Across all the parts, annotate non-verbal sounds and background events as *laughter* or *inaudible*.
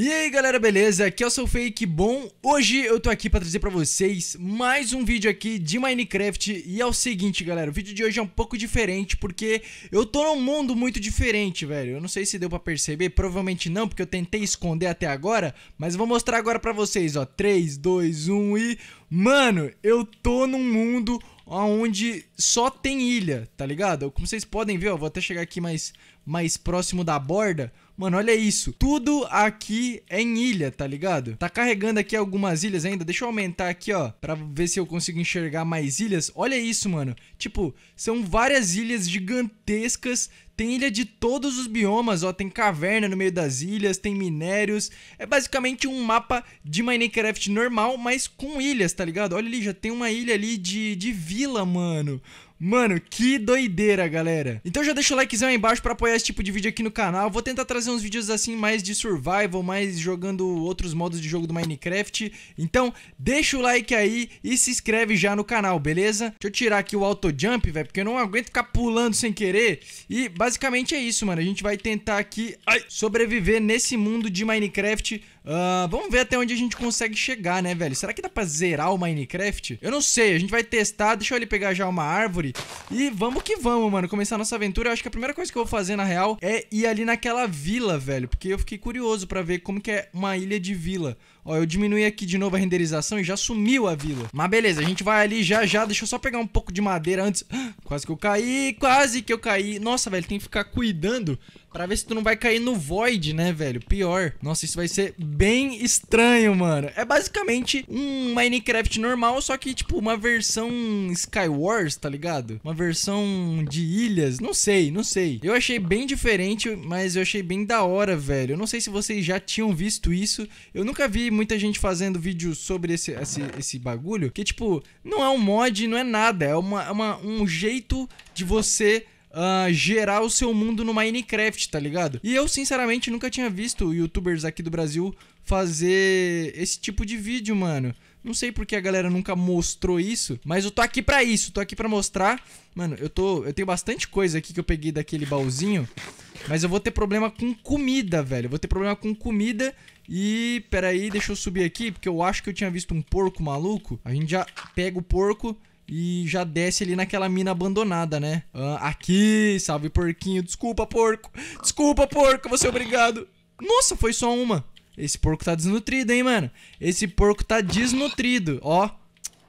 E aí galera, beleza? Aqui é o seu Fake Bom. Hoje eu tô aqui pra trazer pra vocês mais um vídeo aqui de Minecraft E é o seguinte galera, o vídeo de hoje é um pouco diferente porque eu tô num mundo muito diferente, velho Eu não sei se deu pra perceber, provavelmente não, porque eu tentei esconder até agora Mas vou mostrar agora pra vocês, ó, 3, 2, 1 e... Mano, eu tô num mundo onde só tem ilha, tá ligado? Como vocês podem ver, ó, vou até chegar aqui mais, mais próximo da borda. Mano, olha isso. Tudo aqui é em ilha, tá ligado? Tá carregando aqui algumas ilhas ainda. Deixa eu aumentar aqui, ó, pra ver se eu consigo enxergar mais ilhas. Olha isso, mano. Tipo, são várias ilhas gigantescas tem ilha de todos os biomas, ó, tem caverna no meio das ilhas, tem minérios. É basicamente um mapa de Minecraft normal, mas com ilhas, tá ligado? Olha ali, já tem uma ilha ali de, de vila, mano. Mano, que doideira, galera. Então já deixa o likezão aí embaixo pra apoiar esse tipo de vídeo aqui no canal. Vou tentar trazer uns vídeos assim mais de survival, mais jogando outros modos de jogo do Minecraft. Então deixa o like aí e se inscreve já no canal, beleza? Deixa eu tirar aqui o auto jump, velho, porque eu não aguento ficar pulando sem querer. E basicamente é isso, mano. A gente vai tentar aqui ai, sobreviver nesse mundo de Minecraft Uh, vamos ver até onde a gente consegue chegar, né, velho? Será que dá pra zerar o Minecraft? Eu não sei, a gente vai testar. Deixa ele pegar já uma árvore. E vamos que vamos, mano. Começar a nossa aventura. Eu acho que a primeira coisa que eu vou fazer, na real, é ir ali naquela vila, velho. Porque eu fiquei curioso pra ver como que é uma ilha de vila. Ó, eu diminui aqui de novo a renderização e já sumiu a vila. Mas beleza, a gente vai ali já já. Deixa eu só pegar um pouco de madeira antes. *gasps* Quase que eu caí, quase que eu caí. Nossa, velho, tem que ficar cuidando Pra ver se tu não vai cair no void, né, velho? Pior. Nossa, isso vai ser bem estranho, mano. É basicamente um Minecraft normal, só que, tipo, uma versão Skywars, tá ligado? Uma versão de ilhas. Não sei, não sei. Eu achei bem diferente, mas eu achei bem da hora, velho. Eu não sei se vocês já tinham visto isso. Eu nunca vi muita gente fazendo vídeo sobre esse, esse, esse bagulho. Que, tipo, não é um mod, não é nada. É uma, é uma um jeito de você uh, gerar o seu mundo no Minecraft, tá ligado? E eu, sinceramente, nunca tinha visto youtubers aqui do Brasil fazer esse tipo de vídeo, mano. Não sei porque a galera nunca mostrou isso, mas eu tô aqui pra isso, tô aqui pra mostrar. Mano, eu tô. Eu tenho bastante coisa aqui que eu peguei daquele baúzinho. Mas eu vou ter problema com comida, velho. Eu vou ter problema com comida. E. Peraí, deixa eu subir aqui, porque eu acho que eu tinha visto um porco maluco. A gente já pega o porco e já desce ali naquela mina abandonada, né? Ah, aqui, salve porquinho. Desculpa, porco. Desculpa, porco. Você é obrigado. Nossa, foi só uma. Esse porco tá desnutrido, hein, mano? Esse porco tá desnutrido, ó.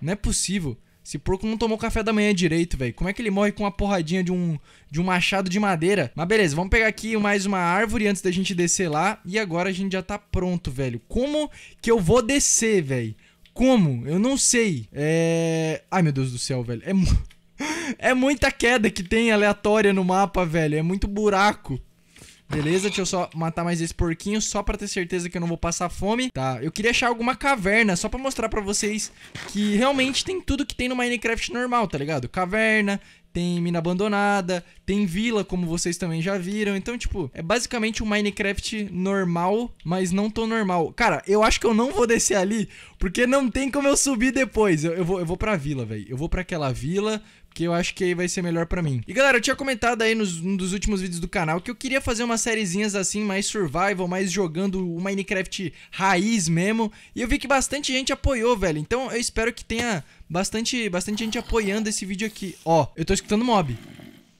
Não é possível. Esse porco não tomou café da manhã direito, velho. Como é que ele morre com uma porradinha de um, de um machado de madeira? Mas beleza, vamos pegar aqui mais uma árvore antes da gente descer lá. E agora a gente já tá pronto, velho. Como que eu vou descer, velho? como, eu não sei. É. Ai, meu Deus do céu, velho. É, mu... *laughs* é muita queda que tem aleatória no mapa, velho. É muito buraco. Beleza, deixa eu só matar mais esse porquinho Só pra ter certeza que eu não vou passar fome Tá, eu queria achar alguma caverna Só pra mostrar pra vocês que realmente tem tudo que tem no Minecraft normal, tá ligado? Caverna, tem mina abandonada, tem vila, como vocês também já viram. Então, tipo, é basicamente um Minecraft normal, mas não tão normal. Cara, eu acho que eu não vou descer ali, porque não tem como eu subir depois. Eu, eu vou, eu vou pra vila, velho. Eu vou pra aquela vila, porque eu acho que aí vai ser melhor pra mim. E galera, eu tinha comentado aí nos, dos últimos vídeos do canal que eu queria fazer umas sériezinhas assim, mais survival, mais jogando o Minecraft raiz mesmo. E eu vi que bastante gente apoiou, velho. Então eu espero que tenha bastante, bastante gente apoiando esse vídeo aqui. Ó, eu tô escutando mob.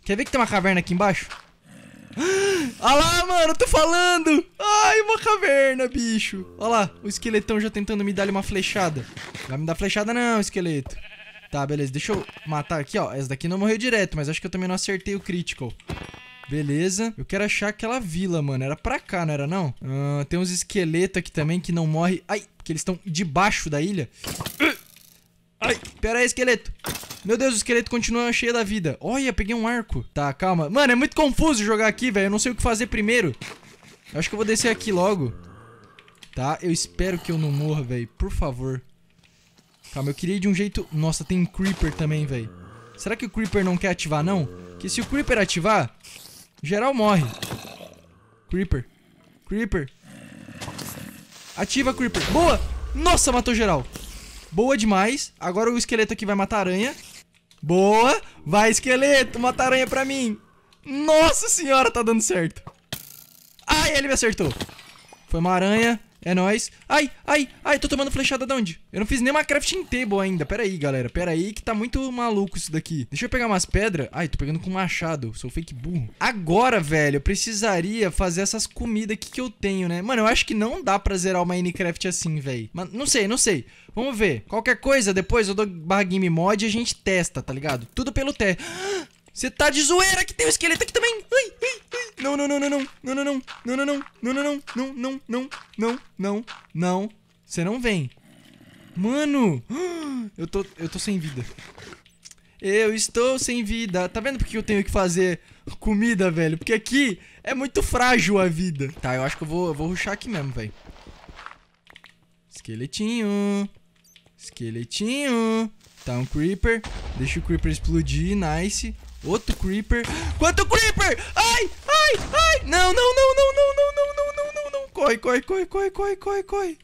Quer ver que tem uma caverna aqui embaixo? *gasps* Olha lá, mano, tô falando Ai, uma caverna, bicho Olha lá, o esqueletão já tentando me dar uma flechada Vai me dar flechada não, esqueleto Tá, beleza, deixa eu matar aqui, ó Essa daqui não morreu direto, mas acho que eu também não acertei o critical Beleza, eu quero achar aquela vila, mano Era pra cá, não era não? Ah, tem uns esqueletos aqui também que não morrem. Ai, porque eles estão debaixo da ilha Ai, pera aí, esqueleto. Meu Deus, o esqueleto continua cheio da vida. Olha, peguei um arco. Tá, calma. Mano, é muito confuso jogar aqui, velho. Eu não sei o que fazer primeiro. Eu acho que eu vou descer aqui logo. Tá, eu espero que eu não morra, velho. Por favor. Calma, eu queria ir de um jeito... Nossa, tem um Creeper também, velho. Será que o Creeper não quer ativar, não? Que se o Creeper ativar, geral morre. Creeper. Creeper. Ativa, Creeper. Boa! Nossa, matou geral. Boa demais. Agora o esqueleto aqui vai matar a aranha. Boa. Vai, esqueleto. Mata a aranha pra mim. Nossa senhora, tá dando certo. Ai, ele me acertou. Foi uma aranha. É nóis. Ai, ai, ai, tô tomando flechada de onde? Eu não fiz nem uma crafting table ainda. Pera aí, galera. Pera aí que tá muito maluco isso daqui. Deixa eu pegar umas pedras. Ai, tô pegando com machado. Sou fake burro. Agora, velho, eu precisaria fazer essas comidas aqui que eu tenho, né? Mano, eu acho que não dá pra zerar o Minecraft assim, velho. Mas não sei, não sei. Vamos ver. Qualquer coisa, depois eu dou barra game mod e a gente testa, tá ligado? Tudo pelo teste. *gasps* Você tá de zoeira que tem um esqueleto aqui também. Ai, não, não, não, não, não, não, não, não, não, não, não, não, não, não, não, não, não. Você não vem. Mano, eu tô, eu tô sem vida. Eu estou sem vida. Tá vendo porque eu tenho que fazer comida, velho? Porque aqui é muito frágil a vida. Tá, eu acho que eu vou, eu vou ruxar aqui mesmo, velho. Esqueletinho. Esqueletinho. Tá um creeper. Deixa o creeper explodir. Nice. Outro creeper. Quanto creeper! Ai! Ai, ai. Não, não, não, não, não, não, não, não, não, não, não. Corre, corre, corre, corre, corre, corre, corre.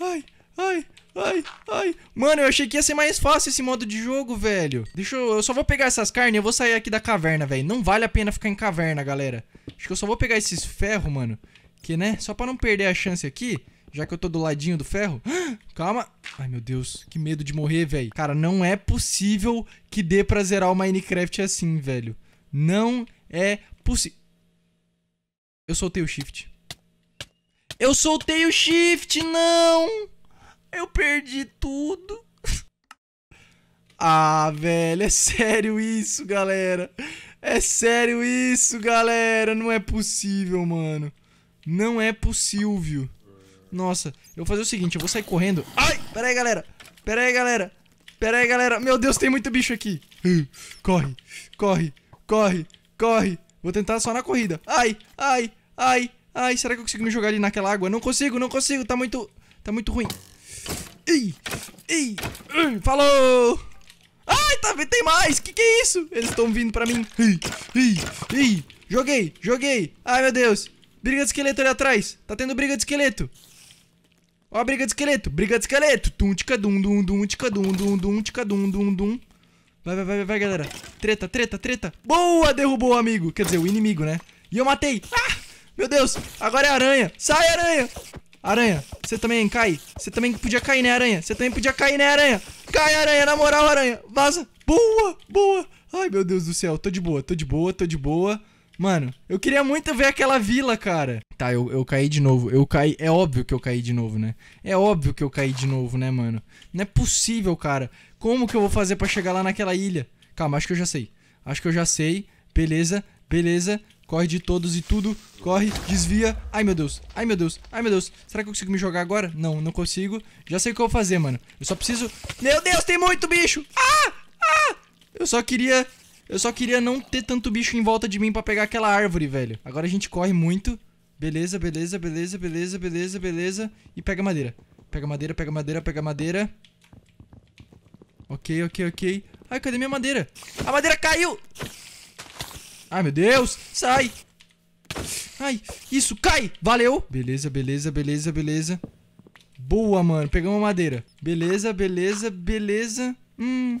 ai, ai. Ai, ai. Mano, eu achei que ia ser mais fácil esse modo de jogo, velho. Deixa eu... Eu só vou pegar essas carnes e eu vou sair aqui da caverna, velho. Não vale a pena ficar em caverna, galera. Acho que eu só vou pegar esses ferros, mano. Que, né? Só pra não perder a chance aqui... Já que eu tô do ladinho do ferro. Calma. Ai, meu Deus. Que medo de morrer, velho. Cara, não é possível que dê pra zerar o Minecraft assim, velho. Não é possível. Eu soltei o shift. Eu soltei o shift, não! Eu perdi tudo. *laughs* ah, velho, é sério isso, galera. É sério isso, galera. Não é possível, mano. Não é possível. Nossa, eu vou fazer o seguinte, eu vou sair correndo. Ai, pera aí, galera. Pera aí, galera. Pera aí, galera. Meu Deus, tem muito bicho aqui. *gasps* Corre, corre, corre, corre. Vou tentar só na corrida. Ai, ai, Ai, ai, será que eu consigo me jogar ali naquela água? Não consigo, não consigo, tá muito... Tá muito ruim. Ei, ei, hum, falou! Ai, tá, tem mais, que que é isso? Eles estão vindo pra mim. Ei, ei, ei, joguei, joguei. Ai, meu Deus. Briga de esqueleto ali atrás. Tá tendo briga de esqueleto. Ó a briga de esqueleto, briga de esqueleto. Tum, tica, dum, dum, dum, tica, dum, dum, dum, tica, dum, dum, dum. Vai, vai, vai, vai, galera. Treta, treta, treta. Boa, derrubou o amigo. Quer dizer, o inimigo, né? E eu matei. Ah! Meu Deus, agora é aranha. Sai, aranha. Aranha, você também cai. Você também podia cair, né, aranha? Você também podia cair, né, aranha? Cai, aranha, na moral, aranha. Vaza. Boa, boa. Ai, meu Deus do céu. Tô de boa, tô de boa, tô de boa. Mano, eu queria muito ver aquela vila, cara. Tá, eu, eu caí de novo. Eu caí. É óbvio que eu caí de novo, né? É óbvio que eu caí de novo, né, mano? Não é possível, cara. Como que eu vou fazer para chegar lá naquela ilha? Calma, acho que eu já sei. Acho que eu já sei. Beleza, beleza. Corre de todos e tudo. Corre, desvia. Ai, meu Deus. Ai, meu Deus. Ai, meu Deus. Será que eu consigo me jogar agora? Não, não consigo. Já sei o que eu vou fazer, mano. Eu só preciso... Meu Deus, tem muito bicho! Ah! Ah! Eu só queria... Eu só queria não ter tanto bicho em volta de mim pra pegar aquela árvore, velho. Agora a gente corre muito. Beleza, beleza, beleza, beleza, beleza, beleza. E pega madeira. Pega madeira, pega madeira, pega madeira. Ok, ok, ok. Ai, cadê minha madeira? A madeira caiu! Ai, meu Deus. Sai. Ai, isso, cai. Valeu. Beleza, beleza, beleza, beleza. Boa, mano. Pegamos madeira. Beleza, beleza, beleza. Hum,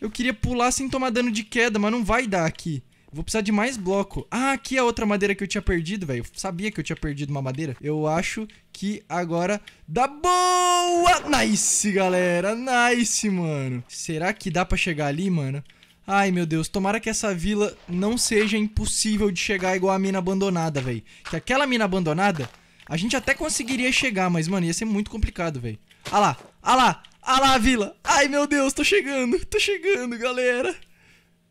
eu queria pular sem tomar dano de queda, mas não vai dar aqui. Vou precisar de mais bloco. Ah, aqui é a outra madeira que eu tinha perdido, velho. Sabia que eu tinha perdido uma madeira. Eu acho que agora dá boa. Nice, galera. Nice, mano. Será que dá pra chegar ali, mano? Ai, meu Deus, tomara que essa vila não seja impossível de chegar igual a mina abandonada, velho. Que aquela mina abandonada, a gente até conseguiria chegar, mas, mano, ia ser muito complicado, velho. Ah lá, ah lá, ah lá a vila. Ai, meu Deus, tô chegando, tô chegando, galera.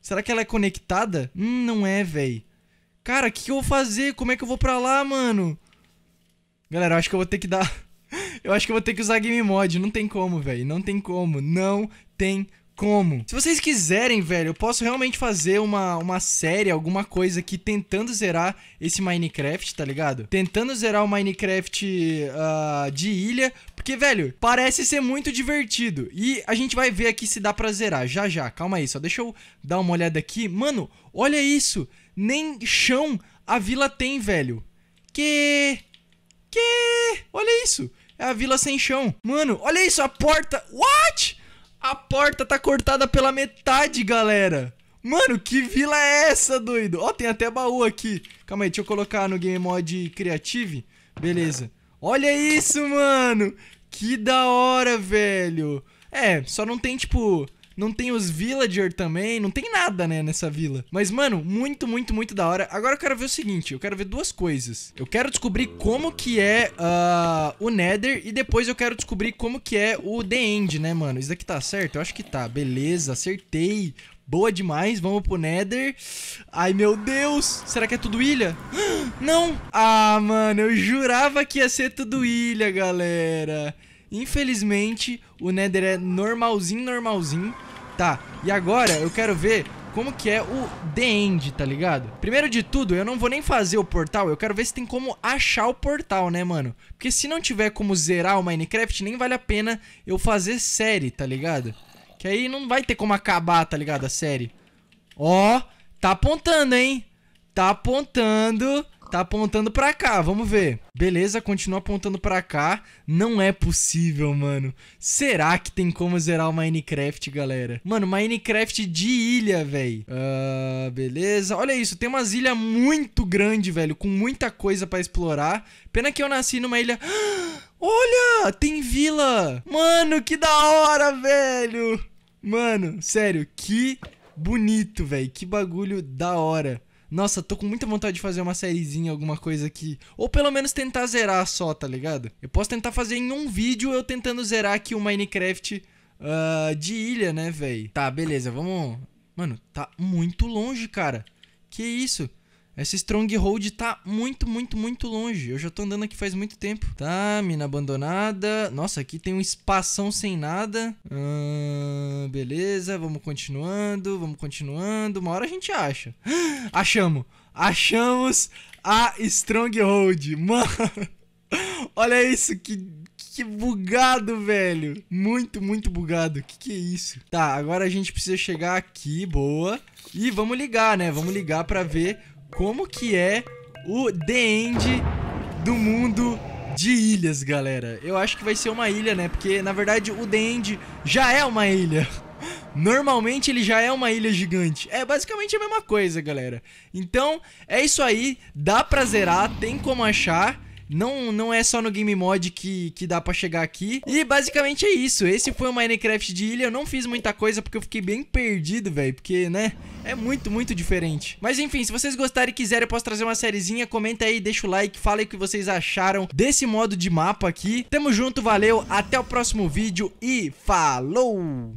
Será que ela é conectada? Hum, não é, velho. Cara, o que, que eu vou fazer? Como é que eu vou pra lá, mano? Galera, eu acho que eu vou ter que dar... *laughs* eu acho que eu vou ter que usar Game Mod. Não tem como, velho. Não tem como. Não tem como. Se vocês quiserem, velho, eu posso realmente fazer uma, uma série, alguma coisa aqui tentando zerar esse Minecraft, tá ligado? Tentando zerar o Minecraft uh, de ilha, porque, velho, parece ser muito divertido. E a gente vai ver aqui se dá pra zerar. Já, já. Calma aí, só deixa eu dar uma olhada aqui. Mano, olha isso. Nem chão a vila tem, velho. Que... Que... Olha isso. É a vila sem chão. Mano, olha isso, a porta... What? A porta tá cortada pela metade, galera. Mano, que vila é essa, doido? Ó, tem até baú aqui. Calma aí, deixa eu colocar no Game Mod Creative. Beleza. Olha isso, mano. Que da hora, velho. É, só não tem, tipo, não tem os villager também, não tem nada, né, nessa vila. Mas, mano, muito, muito, muito da hora. Agora eu quero ver o seguinte, eu quero ver duas coisas. Eu quero descobrir como que é uh, o Nether e depois eu quero descobrir como que é o The End, né, mano? Isso daqui tá certo? Eu acho que tá. Beleza, acertei. Boa demais, vamos pro Nether. Ai, meu Deus! Será que é tudo ilha? *gasps* Não! Ah, mano, eu jurava que ia ser tudo ilha, galera. Infelizmente, o Nether é normalzinho, normalzinho. Tá, e agora eu quero ver como que é o The End, tá ligado? Primeiro de tudo, eu não vou nem fazer o portal, eu quero ver se tem como achar o portal, né, mano? Porque se não tiver como zerar o Minecraft, nem vale a pena eu fazer série, tá ligado? Que aí não vai ter como acabar, tá ligado, a série. Ó, tá apontando, hein? Tá apontando... Tá apontando pra cá, vamos ver. Beleza, continua apontando pra cá. Não é possível, mano. Será que tem como zerar o Minecraft, galera? Mano, Minecraft de ilha, velho. Uh, ah, beleza. Olha isso, tem umas ilhas muito grandes, velho, com muita coisa pra explorar. Pena que eu nasci numa ilha... *gasps* Olha, tem vila. Mano, que da hora, velho. Mano, sério, que bonito, velho. Que bagulho da hora nossa, tô com muita vontade de fazer uma sériezinha, alguma coisa aqui. Ou pelo menos tentar zerar só, tá ligado? Eu posso tentar fazer em um vídeo eu tentando zerar aqui o Minecraft uh, de ilha, né, velho? Tá, beleza, vamos... Mano, tá muito longe, cara. Que isso? Essa Stronghold tá muito, muito, muito longe. Eu já tô andando aqui faz muito tempo. Tá, mina abandonada. Nossa, aqui tem um espação sem nada. Hum, beleza, vamos continuando, vamos continuando. Uma hora a gente acha. *gasps* Achamos! Achamos a Stronghold. *laughs* Mano, olha isso, que que bugado, velho. Muito, muito bugado. Que que é isso? Tá, agora a gente precisa chegar aqui, boa. E vamos ligar, né? Vamos ligar pra ver como que é o The End do mundo de ilhas, galera. Eu acho que vai ser uma ilha, né? Porque, na verdade, o The End já é uma ilha. *laughs* Normalmente ele já é uma ilha gigante. É basicamente a mesma coisa, galera. Então, é isso aí. Dá pra zerar, tem como achar. Não, não é só no Game Mod que, que dá pra chegar aqui. E basicamente é isso. Esse foi o Minecraft de ilha. Eu não fiz muita coisa porque eu fiquei bem perdido, velho. Porque, né, é muito, muito diferente. Mas enfim, se vocês gostarem e quiserem, eu posso trazer uma sériezinha. Comenta aí, deixa o like, fala aí o que vocês acharam desse modo de mapa aqui. Tamo junto, valeu, até o próximo vídeo e falou!